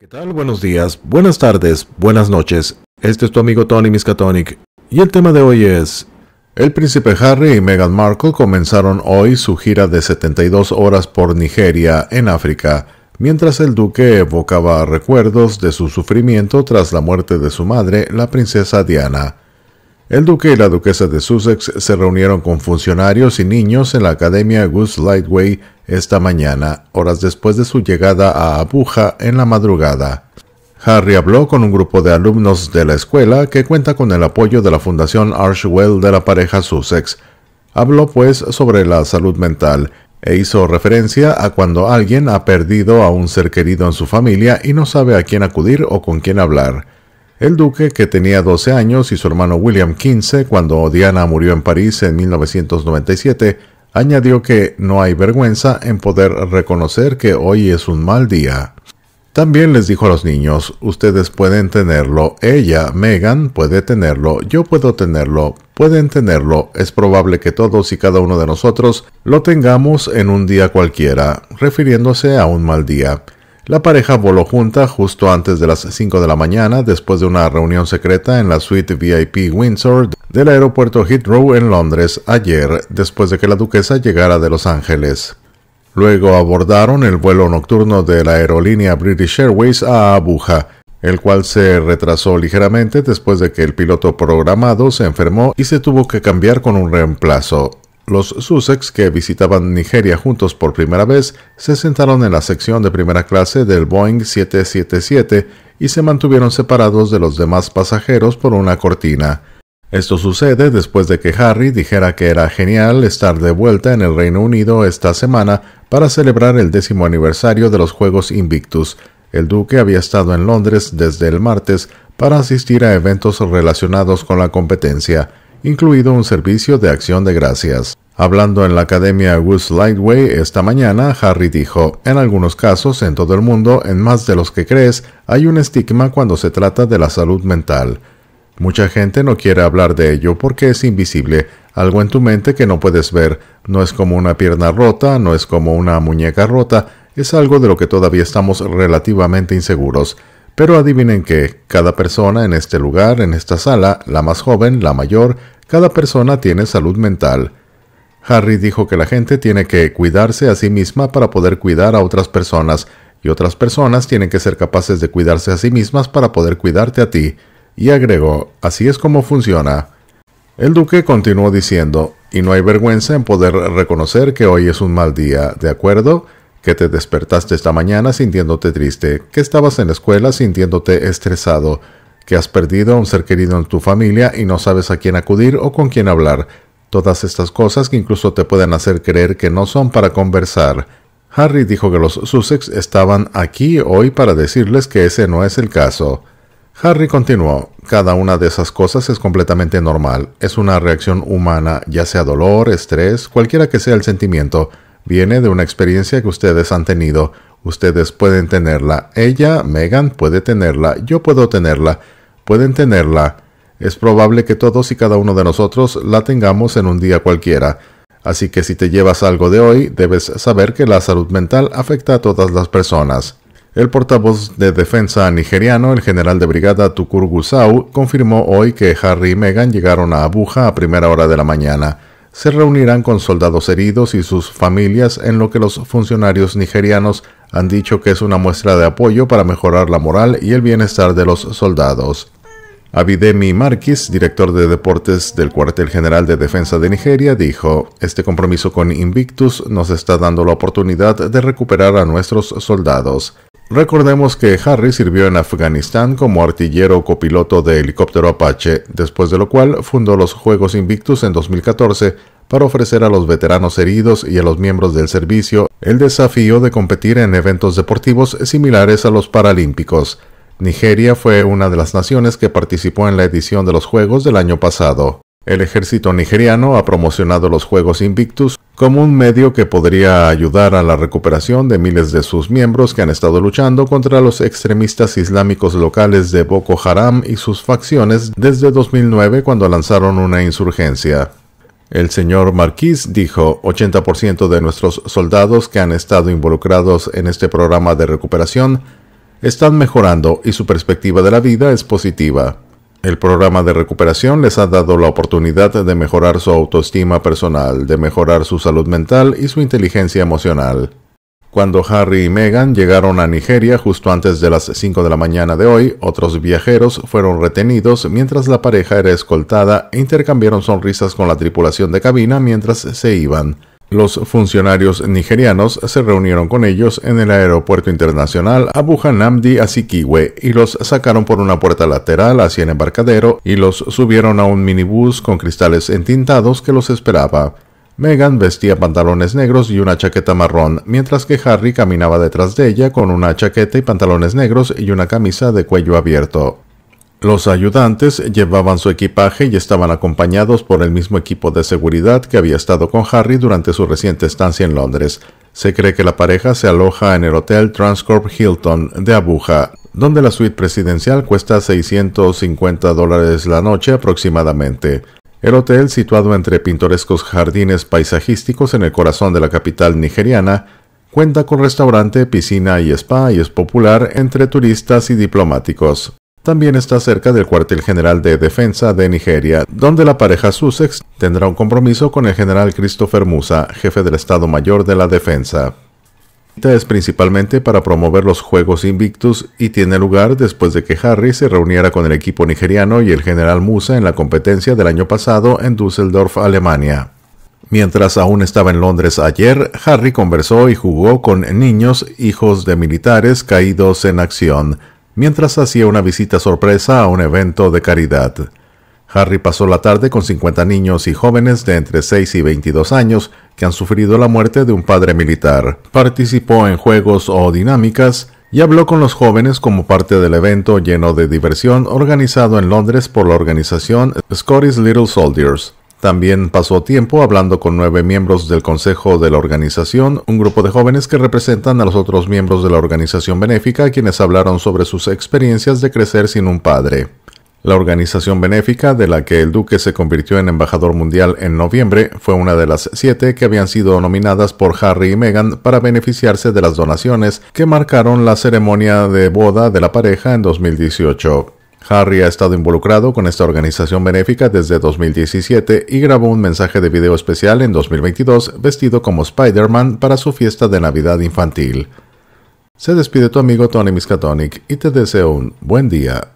¿Qué tal? Buenos días, buenas tardes, buenas noches. Este es tu amigo Tony Miskatonic y el tema de hoy es... El príncipe Harry y Meghan Markle comenzaron hoy su gira de 72 horas por Nigeria, en África, mientras el duque evocaba recuerdos de su sufrimiento tras la muerte de su madre, la princesa Diana. El duque y la duquesa de Sussex se reunieron con funcionarios y niños en la Academia Goose Lightway esta mañana, horas después de su llegada a Abuja en la madrugada. Harry habló con un grupo de alumnos de la escuela que cuenta con el apoyo de la Fundación Archwell de la pareja Sussex. Habló pues sobre la salud mental e hizo referencia a cuando alguien ha perdido a un ser querido en su familia y no sabe a quién acudir o con quién hablar. El duque, que tenía 12 años, y su hermano William 15 cuando Diana murió en París en 1997, añadió que no hay vergüenza en poder reconocer que hoy es un mal día. También les dijo a los niños, ustedes pueden tenerlo, ella, Megan, puede tenerlo, yo puedo tenerlo, pueden tenerlo, es probable que todos y cada uno de nosotros lo tengamos en un día cualquiera, refiriéndose a un mal día. La pareja voló junta justo antes de las 5 de la mañana después de una reunión secreta en la suite VIP Windsor del aeropuerto Heathrow en Londres ayer, después de que la duquesa llegara de Los Ángeles. Luego abordaron el vuelo nocturno de la aerolínea British Airways a Abuja, el cual se retrasó ligeramente después de que el piloto programado se enfermó y se tuvo que cambiar con un reemplazo. Los Sussex, que visitaban Nigeria juntos por primera vez, se sentaron en la sección de primera clase del Boeing 777 y se mantuvieron separados de los demás pasajeros por una cortina. Esto sucede después de que Harry dijera que era genial estar de vuelta en el Reino Unido esta semana para celebrar el décimo aniversario de los Juegos Invictus. El duque había estado en Londres desde el martes para asistir a eventos relacionados con la competencia incluido un servicio de acción de gracias. Hablando en la Academia Woods Lightway esta mañana, Harry dijo, en algunos casos en todo el mundo, en más de los que crees, hay un estigma cuando se trata de la salud mental. Mucha gente no quiere hablar de ello porque es invisible, algo en tu mente que no puedes ver, no es como una pierna rota, no es como una muñeca rota, es algo de lo que todavía estamos relativamente inseguros. Pero adivinen qué, cada persona en este lugar, en esta sala, la más joven, la mayor, cada persona tiene salud mental. Harry dijo que la gente tiene que cuidarse a sí misma para poder cuidar a otras personas, y otras personas tienen que ser capaces de cuidarse a sí mismas para poder cuidarte a ti. Y agregó, así es como funciona. El duque continuó diciendo, y no hay vergüenza en poder reconocer que hoy es un mal día, ¿de acuerdo? que te despertaste esta mañana sintiéndote triste, que estabas en la escuela sintiéndote estresado, que has perdido a un ser querido en tu familia y no sabes a quién acudir o con quién hablar. Todas estas cosas que incluso te pueden hacer creer que no son para conversar. Harry dijo que los Sussex estaban aquí hoy para decirles que ese no es el caso. Harry continuó, cada una de esas cosas es completamente normal, es una reacción humana, ya sea dolor, estrés, cualquiera que sea el sentimiento, viene de una experiencia que ustedes han tenido. Ustedes pueden tenerla, ella, Megan, puede tenerla, yo puedo tenerla, pueden tenerla. Es probable que todos y cada uno de nosotros la tengamos en un día cualquiera. Así que si te llevas algo de hoy, debes saber que la salud mental afecta a todas las personas. El portavoz de defensa nigeriano, el general de brigada Tukur Gusau, confirmó hoy que Harry y Megan llegaron a Abuja a primera hora de la mañana se reunirán con soldados heridos y sus familias en lo que los funcionarios nigerianos han dicho que es una muestra de apoyo para mejorar la moral y el bienestar de los soldados. Abidemi Marquis, director de deportes del Cuartel General de Defensa de Nigeria, dijo, Este compromiso con Invictus nos está dando la oportunidad de recuperar a nuestros soldados. Recordemos que Harry sirvió en Afganistán como artillero copiloto de helicóptero Apache, después de lo cual fundó los Juegos Invictus en 2014 para ofrecer a los veteranos heridos y a los miembros del servicio el desafío de competir en eventos deportivos similares a los Paralímpicos. Nigeria fue una de las naciones que participó en la edición de los Juegos del año pasado. El ejército nigeriano ha promocionado los Juegos Invictus como un medio que podría ayudar a la recuperación de miles de sus miembros que han estado luchando contra los extremistas islámicos locales de Boko Haram y sus facciones desde 2009 cuando lanzaron una insurgencia. El señor Marquis dijo, 80% de nuestros soldados que han estado involucrados en este programa de recuperación están mejorando y su perspectiva de la vida es positiva. El programa de recuperación les ha dado la oportunidad de mejorar su autoestima personal, de mejorar su salud mental y su inteligencia emocional. Cuando Harry y Meghan llegaron a Nigeria justo antes de las 5 de la mañana de hoy, otros viajeros fueron retenidos mientras la pareja era escoltada e intercambiaron sonrisas con la tripulación de cabina mientras se iban. Los funcionarios nigerianos se reunieron con ellos en el aeropuerto internacional Abuja Namdi Asikiwe y los sacaron por una puerta lateral hacia el embarcadero y los subieron a un minibús con cristales entintados que los esperaba. Megan vestía pantalones negros y una chaqueta marrón, mientras que Harry caminaba detrás de ella con una chaqueta y pantalones negros y una camisa de cuello abierto. Los ayudantes llevaban su equipaje y estaban acompañados por el mismo equipo de seguridad que había estado con Harry durante su reciente estancia en Londres. Se cree que la pareja se aloja en el Hotel Transcorp Hilton de Abuja, donde la suite presidencial cuesta 650 dólares la noche aproximadamente. El hotel, situado entre pintorescos jardines paisajísticos en el corazón de la capital nigeriana, cuenta con restaurante, piscina y spa y es popular entre turistas y diplomáticos. También está cerca del cuartel general de defensa de Nigeria, donde la pareja Sussex tendrá un compromiso con el general Christopher Musa, jefe del Estado Mayor de la Defensa. Es principalmente para promover los Juegos Invictus y tiene lugar después de que Harry se reuniera con el equipo nigeriano y el general Musa en la competencia del año pasado en Düsseldorf, Alemania. Mientras aún estaba en Londres ayer, Harry conversó y jugó con niños hijos de militares caídos en acción mientras hacía una visita sorpresa a un evento de caridad. Harry pasó la tarde con 50 niños y jóvenes de entre 6 y 22 años que han sufrido la muerte de un padre militar. Participó en juegos o dinámicas y habló con los jóvenes como parte del evento lleno de diversión organizado en Londres por la organización Scottish Little Soldiers. También pasó tiempo hablando con nueve miembros del consejo de la organización, un grupo de jóvenes que representan a los otros miembros de la organización benéfica, quienes hablaron sobre sus experiencias de crecer sin un padre. La organización benéfica, de la que el duque se convirtió en embajador mundial en noviembre, fue una de las siete que habían sido nominadas por Harry y Meghan para beneficiarse de las donaciones que marcaron la ceremonia de boda de la pareja en 2018. Harry ha estado involucrado con esta organización benéfica desde 2017 y grabó un mensaje de video especial en 2022 vestido como Spider-Man para su fiesta de Navidad infantil. Se despide tu amigo Tony Miskatonic y te deseo un buen día